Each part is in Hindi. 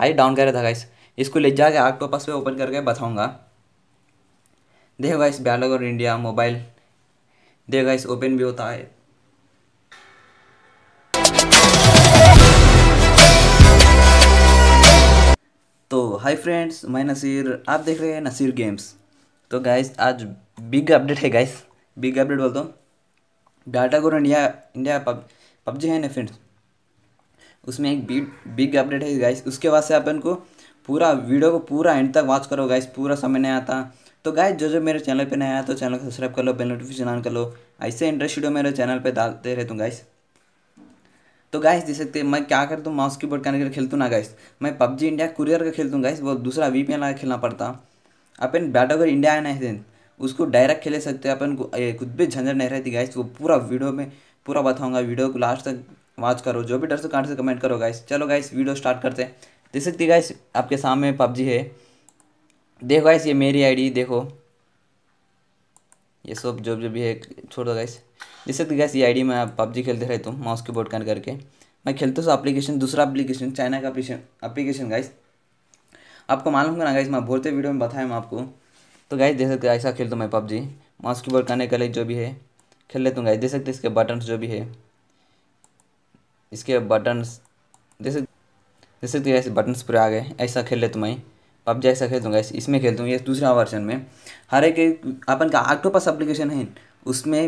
आई डाउन कर रहा था गाइस इसको ले जाके आग पे ओपन करके बताऊंगा देखो गाइस बैलग और इंडिया मोबाइल देखो गाइस ओपन भी होता है तो हाय फ्रेंड्स मैं नसीर आप देख रहे हैं नसीर गेम्स तो गाइस आज बिग अपडेट है गाइस बिग अपडेट बोलता हूँ डाटा गोर इंडिया इंडिया पब पबजी है ना फ्रेंड्स उसमें एक बिग बिग अपडेट है गाइस उसके बाद से अपन को पूरा वीडियो को पूरा एंड तक वॉच करो गाइस पूरा समय नहीं आता तो गाइस जो जो मेरे चैनल पे नया है तो चैनल को सब्सक्राइब कर लो बेल नोटिफिकेशन ऑन कर लो ऐसे इंटरेस्ट वीडियो मेरे चैनल पे डालते रहता हूँ गाइस तो गाइस देख सकते मैं क्या करता हूँ माउस की बोर्ड कनेक्ट कर खेलता हूँ ना गाइस मैं पबजी इंडिया कुरियर का खेलता हूँ गाइस वो दूसरा वी पी लगा खेलना पड़ता अपन बैट अगर इंडिया आना है उसको डायरेक्ट खेले सकते अपन को कुछ भी झंझट नहीं रहती गाइस वो पूरा वीडियो में पूरा बताऊँगा वीडियो को लास्ट तक वॉच करो जो भी डर से कांट से कमेंट करो गाइस चलो गाइस वीडियो स्टार्ट करते हैं देख सकते गाइस आपके सामने पबजी है देखो गाइस ये मेरी आईडी देखो ये सब जो जो भी है छोड़ दो गाइस देख सकते गाइस ये आईडी मैं पबजी खेलते रहता हूँ माउस की बोर्ड कन करके मैं खेलता हूँ एप्लीकेशन दूसरा अप्लीकेशन चाइना का एप्लीकेशन गाइस आपको मालूम करना गाइस मैं बोलते वीडियो में बताया मैं आपको तो गाइस देख सकते ऐसा खेलता हूँ मैं पबजी माउस की बोर्ड करने के लिए जो भी है खेल लेता हूँ गाइस देख सकते इसके बटन जो भी है इसके बटन्स जैसे जैसे कि तो ऐसे बटन्स पूरे आ गए ऐसा खेल ले तुम्हें पबजी ऐसा खेल दूँगा इसमें खेल दूँगा ये दूसरा वर्जन में हर एक अपन का आक्टोपस एप्लीकेशन है उसमें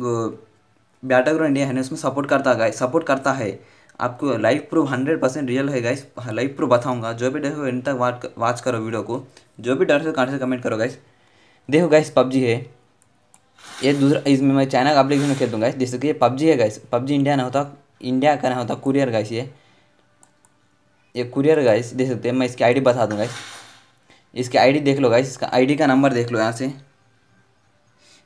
बैटर ग्राउंड इंडिया है ना उसमें सपोर्ट करता है सपोर्ट करता है आपको live proof hundred percent real है गाइस लाइव प्रूफ बताऊंगा जो भी डर हो एंड तक वॉच करो वीडियो को जो भी डर से कहाँ से कमेंट करो गाइस देखो गाइस पबजी है ये दूसरा इसमें मैं चाइना का एप्लीकेशन खेल दूँगा जैसे कि ये पबजी है गाइस पबजी इंडिया ना होता इंडिया का नाम होता कुरियर गाइस ये ये कुरियर गाइस देख सकते हैं मैं इसकी आईडी बता दूंगा इस इसकी आईडी देख लो गाइस इसका आईडी का नंबर देख लो यहाँ से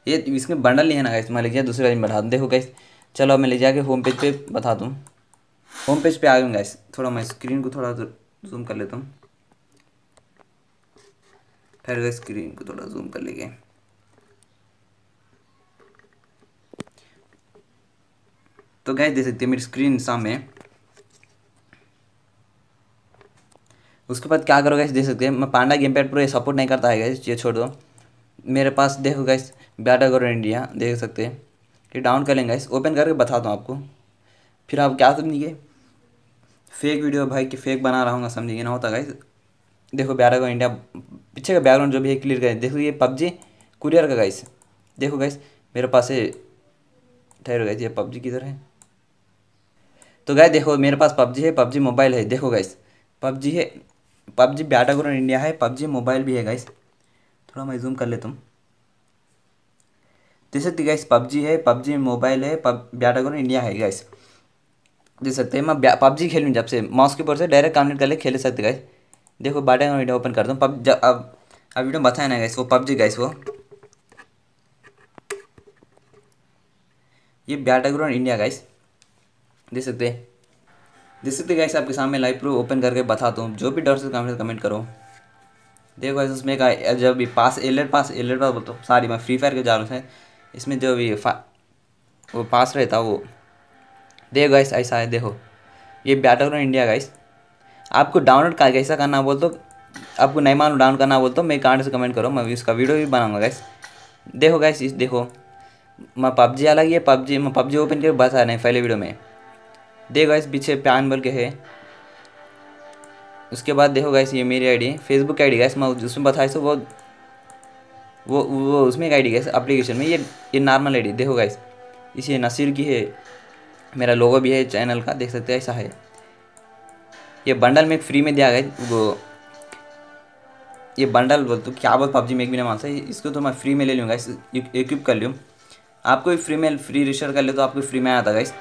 ये इसमें बंडल नहीं है ना गाइस मैं जाए दूसरे आदमी बढ़ा दूँ देखो गाइस चलो मैं ले जाके होम पेज पे बता दूँ होम पेज पर आ गया गाइस थोड़ा मैं स्क्रीन को थोड़ा जूम कर लेता हूँ फिर स्क्रीन को थोड़ा जूम कर लेंगे तो गैस देख सकते हैं मेरी स्क्रीन सामने उसके बाद क्या करोगे गैस देख सकते हैं मैं पांडा गेम पैड पर ये सपोर्ट नहीं करता है गैस ये छोड़ दो मेरे पास देखो गैस बैटर गोर इंडिया देख सकते हैं ये डाउन कर लेंगे गैस ओपन करके बताता हूँ आपको फिर आप क्या समझिए फेक वीडियो भाई कि फेक बना रहा हूँ समझिए ना होता गैस देखो बैटर गोर इंडिया पीछे का बैकग्राउंड जो भी है क्लियर करें देखो ये पबजी कुरियर का गैस देखो गैस मेरे पास है ठहर गए ये पबजी किधर है तो गाय देखो मेरे पास पबजी है पबजी मोबाइल है देखो गाइस पबजी है पबजी बैटा ग्राउंड इंडिया है पबजी मोबाइल भी है गाइस थोड़ा मैं जूम कर लेता हूँ देख सकते गाइस पबजी है पबजी मोबाइल है पब बैटा ग्राउंड इंडिया है गाइस देख सकते हैं मैं पबजी खेलूँ जब से माउस के ऊपर से डायरेक्ट कनेक्ट कर ले खेल सकते गाइस देखो बैटा ग्राउंड इंडिया ओपन करता हूँ पब अब अब वीडियो बताया ना गाइस वो पबजी गाइस वो ये बैटा ग्राउंड इंडिया गाइस देख सकते देख सकते गैस आपके सामने लाइव प्रूफ ओपन करके बता दूँ जो भी डाउट से कमेंट कमेंट करो देखो ऐसे उसमें का जब भी पास एलर पास एलर पास बोलता हूँ सारी मैं फ्री फायर के जा रहा हूँ इसमें जो भी वो पास रहता वो देखो गाइस ऐसा है देखो ये बैटर ग्राउंड इंडिया गाइस आपको डाउनलोड का कैसा करना बोल तो आपको नहीं मालूम डाउन करना बोल तो मैं कांड से कमेंट करो मैं उसका वीडियो भी बनाऊंगा गैस देखो गैस इस देखो मैं पबजी अलग ही है पबजी मैं पबजी ओपन करके बता रहे हैं पहले वीडियो में देगा इस पीछे पैन बोल के है उसके बाद देखो गाइस ये मेरी आईडी फेसबुक आईडी गाइस मैं उसमें बताया सो वो वो वो उसमें एक आई डी एप्लीकेशन में ये ये नॉर्मल आईडी देखो गाइस इसे नसीर की है मेरा लोगो भी है चैनल का देख सकते हैं ऐसा है ये बंडल में फ्री में दिया गया वो ये बंडल बोल तो क्या बोल पबजी में एक भी नहीं मानता इसको तो मैं फ्री में ले लूँगा इस इक्विप कर लूँ आपको फ्री में फ्री रिशर कर ले तो आपको फ्री में आता गाइस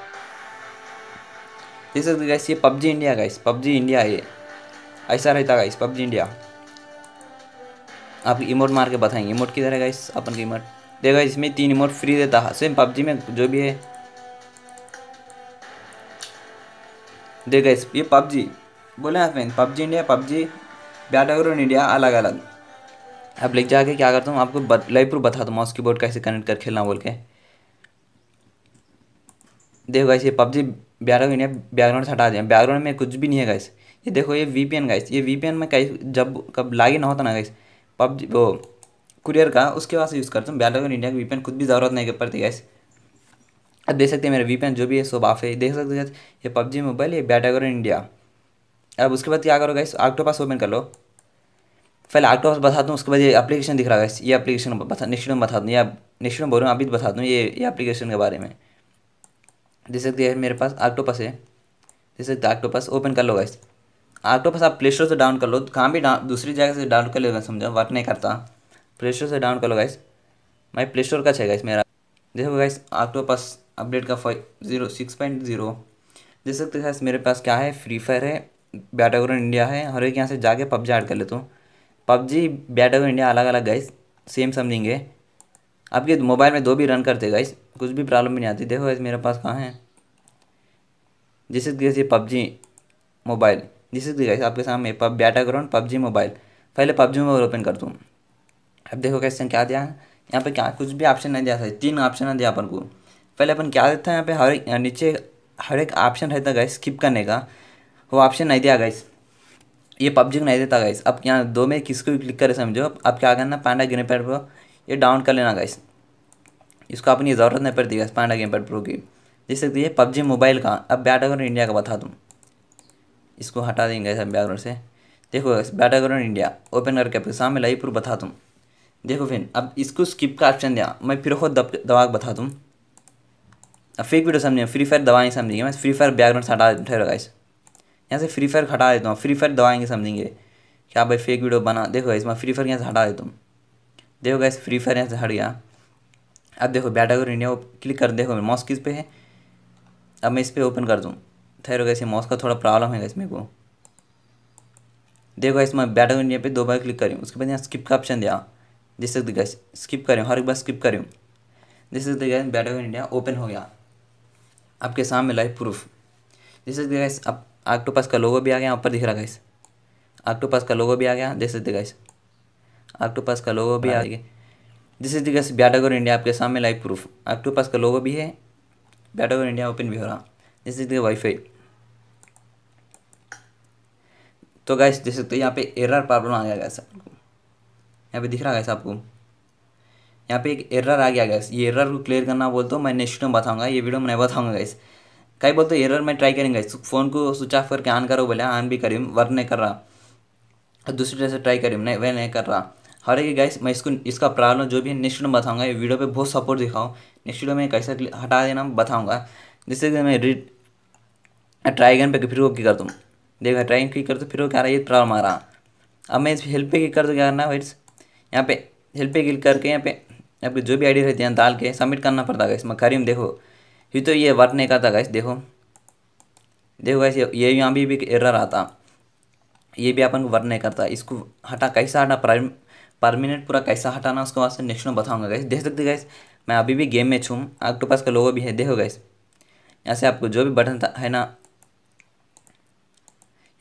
देख सकते गाइस ये PUBG India guys PUBG India ये ऐसा रहता गाइस पबजी इंडिया आप इमोट मार के बताएंगे इमोट किधर है गाइस अपन की इमोट देखा इसमें तीन इमोट फ्री देता है सेम पबजी में जो भी है देखा इस ये पबजी बोले आप मैंने PUBG India PUBG battleground India अलग अलग अब लिख जाके क्या करता हूँ आपको लाइव प्रूफ बता दूँ माउस कीबोर्ड कैसे कनेक्ट कर खेलना बोल के देखो गाइस ये पबजी बैकग्राउंड इंडिया बैकग्राउंड हटा दें बैकग्राउंड में कुछ भी नहीं है गाइस ये देखो ये वी पी एन गाइस ये वी पी एन में कई जब कब ना होता ना गाइस पबजी वो कुरियर का उसके बाद यूज़ करता हूँ बैकग्राउंड इंडिया का वी पी एन खुद भी ज़रूरत नहीं पड़ती गाइस अब देख सकते हैं मेरा वी पी एन जो भी है सो बाफ है देख सकते हैं ये पबजी मोबाइल ये बैटाग्राउंड इंडिया अब उसके बाद क्या करो गाइस आक्टोपास ओपन कर लो पहले आक्टोपास बता दूँ उसके बाद ये एप्लीकेशन दिख रहा है गाइस ये एप्लीकेशन निश्चित में बता दूँ या निश्चित में बोल रहा हूँ अभी बता दूँ ये एप्लीकेशन के बारे में देख सकते हैं मेरे पास आक्टोपस है दे सकते आक्टोपस ओपन कर लो गाइस आक्टोपस आप प्ले स्टोर से डाउन कर लो कहाँ भी दूसरी जगह से डाउन कर लेगा समझो वर्क नहीं करता प्ले स्टोर से डाउन कर लो गाइस माई प्ले स्टोर का है इस मेरा देखो गाइस आक्टोपस अपडेट का five zero six point zero देख मेरे पास क्या है फ्री फायर है ग्राउंड इंडिया है हर एक यहाँ से जाके पबजी ऐड कर लेते हो पबजी ग्राउंड इंडिया अलग अलग गाइस सेम समझेंगे है आपके मोबाइल में दो भी रन करते गाइस कुछ भी प्रॉब्लम भी नहीं आती देखो इस मेरे पास कहाँ है जिस ये पबजी मोबाइल जिस आपके सामने pub battleground PUBG mobile पहले पबजी मोबाइल ओपन कर दूँ अब देखो कैसे क्या दिया है यहाँ पे क्या कुछ भी ऑप्शन नहीं दिया था तीन ऑप्शन दिया अपन को पहले अपन क्या देता है यहाँ पे हर एक नीचे हर एक ऑप्शन रहता गाइस स्किप करने का वो ऑप्शन नहीं दिया गैस ये पबजी को नहीं देता गाइस अब यहाँ दो में किसको भी क्लिक करे समझो अब क्या करना पांडा ग्रीन पैड पर ये डाउन कर लेना गाइस इसको अपनी ज़रूरत नहीं पड़ती एक्सपांड गेम पर प्रो की देख सकते हैं पबजी मोबाइल का अब बैटाग्राउंड इंडिया का बता दूँ इसको हटा देंगे सब बैकग्राउंड से देखो बैटाग्राउंड इंडिया ओपन करके आपके सामने लाइव प्रूफ बता दूँ देखो फिर अब इसको स्किप का ऑप्शन दिया मैं फिर खुद दब दबा बता दूँ अब फेक वीडियो समझिए फ्री फायर दवाएंगे समझेंगे मैं फ्री फायर बैकग्राउंड हटा ठहरो गाइस यहाँ से फ्री फायर हटा देता हूँ फ्री फायर दवाएंगे समझेंगे क्या भाई फेक वीडियो बना देखो इसमें मैं फ्री फायर यहाँ से हटा देता हूँ देखो गाइस फ्री फायर यहाँ से हट गया अब देखो बैटागोर इंडिया क्लिक कर देखो माउस किस पे है अब मैं इस पर ओपन कर दूँ थैर गैस माउस का थोड़ा प्रॉब्लम है इसमें मेरे को देखो इसमें बैटागोर इंडिया पर दो बार क्लिक करी उसके बाद यहाँ स्किप का ऑप्शन दिया जिससे गैस स्किप करें हर एक बार स्किप करें देख सकते गैस बैटागोर इंडिया ओपन हो गया आपके सामने लाइव प्रूफ जैसे सकते गैस अब आक्टोपास का लोगो भी आ गया ऊपर दिख रहा गैस आक्टोपास का लोगो भी आ गया देख सकते गैस आक्टोपास का लोगो भी आ हाँ। गया दिस इज से ब्याडागोर इंडिया आपके सामने लाइव प्रूफ आपके पास का लोगो भी है ब्याडागोर इंडिया ओपन भी हो रहा जिस वाई वाईफाई तो गैस देख सकते हो यहाँ पे एरर प्रॉब्लम आ गया गैस आपको यहाँ पे दिख रहा है गैस आपको यहाँ पे एक एरर आ गया गैस ये एरर को क्लियर करना बोलते हो मैं नेक्स्ट में बताऊँगा ये वीडियो में नहीं बताऊँगा गैस कई बोलते एरर मैं ट्राई करेंगे फ़ोन तो को स्विच ऑफ करके ऑन करो बोले ऑन हाँ, भी करीम वर्क नहीं कर रहा दूसरी तरह से ट्राई करीम नहीं वह नहीं कर रहा हर एक गाइस मैं इसको इसका प्रॉब्लम जो भी है नेक्स्ट वीडियो में बताऊंगा ये वीडियो पे बहुत सपोर्ट दिखाऊँ नेक्स्ट वीडियो में कैसे हटा देना बताऊँगा जिससे कि मैं रीड ट्राइगन पे फिर वो क्लिक कर दूँ देखो ट्राइगन क्लिक कर दो फिर वो क्या रहा है ये प्रॉब्लम आ रहा अब मैं इस हेल्प पे क्लिक कर दूँ क्या करना वाइट्स यहाँ पे हेल्प पे क्लिक करके यहाँ पे यहाँ पे जो भी आइडिया रहती है डाल के सबमिट करना पड़ता है मैं करीम देखो फिर तो ये वर्क नहीं करता गाइस देखो देखो गाइस ये यहाँ भी, भी एरर आता ये भी अपन को वर्क नहीं करता इसको हटा कैसा हटा प्रॉब्लम परमानेंट पूरा कैसा हटाना उसके बाद नेक्स्ट में बताऊँगा गैस देख सकते गैस मैं अभी भी गेम में छूँ पास का लोगो भी है देखो गैस यहाँ से आपको जो भी बटन था है ना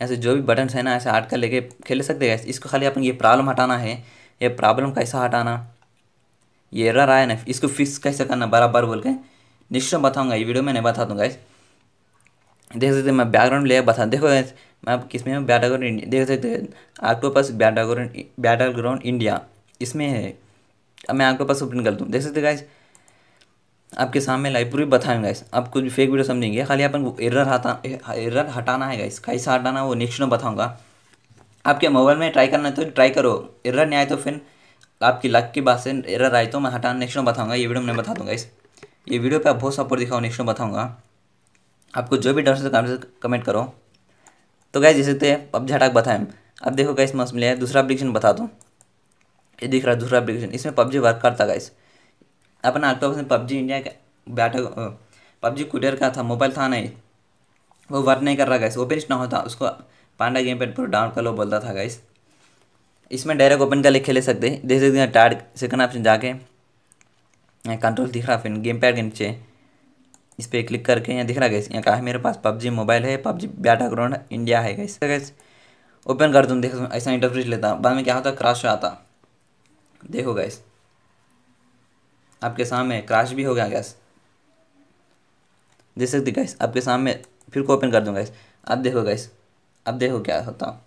यहाँ से जो भी बटन है ना ऐसे हट कर लेके खेल सकते गैस इसको खाली अपन ये प्रॉब्लम हटाना है ये प्रॉब्लम कैसा हटाना ये एरर आया ना इसको फिक्स कैसे करना बराबर बोल के नेक्स्ट में बताऊँगा ये वीडियो में नहीं बता दूँगा देख सकते हैं मैं बैकग्राउंड लेयर बता देखो मैं आप किस में बैटाग्राउंड इंडिया देख सकते हैं आपके पास बैटाग्राउंड ग्राउंड इंडिया इसमें है अब मैं आपके पास ओपन कर दूँ देख सकते गाइस आपके सामने लाइव पूरी बताएंगे गाइस आप कुछ फेक वीडियो समझेंगे खाली अपन एरर हटा एरर हटाना है गाइस कैसे हटाना वो नेक्स्ट में बताऊँगा आपके मोबाइल में ट्राई करना है तो ट्राई करो एरर नहीं आए तो फिर आपकी लक की बात से एरर आए तो मैं हटाना नेक्स्ट में बताऊँगा ये वीडियो मैं बता दूँगा इस ये वीडियो पर आप बहुत सपोर्ट दिखाओ नेक्स्ट में बताऊँगा आपको जो भी डाउट है तो कमेंट करो तो गाइज जैसे थे अब झटाक बताएं अब देखो गाइस मस्त मिले है दूसरा एप्लीकेशन बता दो ये दिख रहा है दूसरा एप्लीकेशन इसमें पबजी वर्क करता गाइस अपना ऑक्टोबस में पबजी इंडिया का बैठक पबजी कुरियर का था मोबाइल था नहीं वो वर्क नहीं कर रहा गाइस ओपन ना होता उसको पांडा गेम पेड पर डाउन कर लो बोलता था गाइस इसमें डायरेक्ट ओपन कर ले खेले सकते देख सकते हैं टार्ड सेकंड ऑप्शन जाके कंट्रोल दिख रहा फिर गेम पैड के नीचे इस पर क्लिक करके यहाँ दिख रहा है गैस यहाँ कहा है मेरे पास पबजी मोबाइल है पबजी बैटा ग्राउंड इंडिया है गैस गैस ओपन कर दूँ देखो ऐसा इंटरप्रेट लेता बाद में क्या होता है क्रैश आता देखो गैस आपके सामने क्रैश भी हो गया गैस देख सकते गैस आपके सामने फिर को ओपन कर दूँ गैस अब देखो गैस अब देखो क्या होता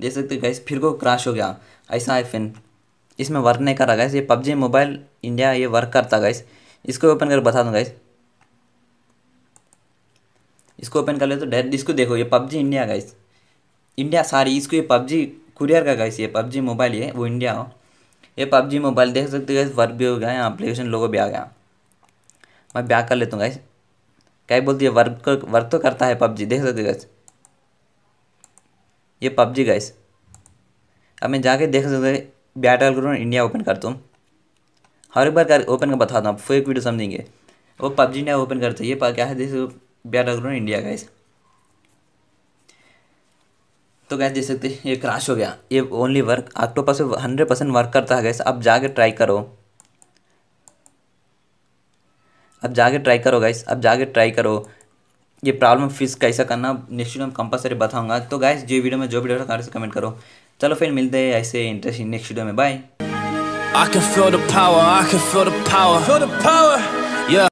देख सकते गैस फिर को क्रैश हो गया ऐसा है फिन इसमें वर्क नहीं कर रहा गैस ये पबजी मोबाइल इंडिया ये वर्क करता गाइस इसको ओपन कर बता दूँ गाइस इसको ओपन कर ले तो डायरेक्ट इसको देखो ये PUBG India guys India sorry इसको ये पबजी कुरियर का गाइस ये पबजी मोबाइल ये वो इंडिया हो ये पबजी मोबाइल देख सकते हो गाइस वर्क भी हो गया यहाँ अप्लीकेशन लोगों भी आ गया मैं ब्याह कर लेता हूँ गाइस क्या बोलती है वर्क वर्क तो करता है पबजी देख सकते हो गाइस ये पबजी गाइस अब मैं जाके देख सकते बैटल ग्राउंड इंडिया ओपन करता हूँ और एक बार कर ओपन कर बताता हूँ आप एक वीडियो समझेंगे वो पबजी ने ओपन करते ये क्या है जैसे बैट ग्राउंड इंडिया का तो गैस देख सकते ये क्रैश हो गया ये only work octopus hundred percent work करता है गैस अब जाके ट्राई करो अब जाके ट्राई करो गैस अब जाके ट्राई करो ये प्रॉब्लम फिक्स कैसा करना नेक्स्ट वीडियो में कंपलसरी बताऊंगा तो गैस जो वीडियो में जो वीडियो कमेंट करो चलो फिर मिलते हैं ऐसे इंटरेस्टिंग नेक्स्ट वीडियो में bye I can feel the power, I can feel the power. Feel the power.